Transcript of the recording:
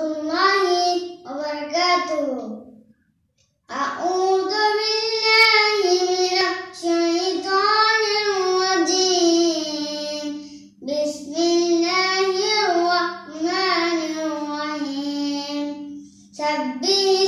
الله وبركاته أعوذ بالله من الشيطان الرجيم بسم الله الرحمن الرحيم سبح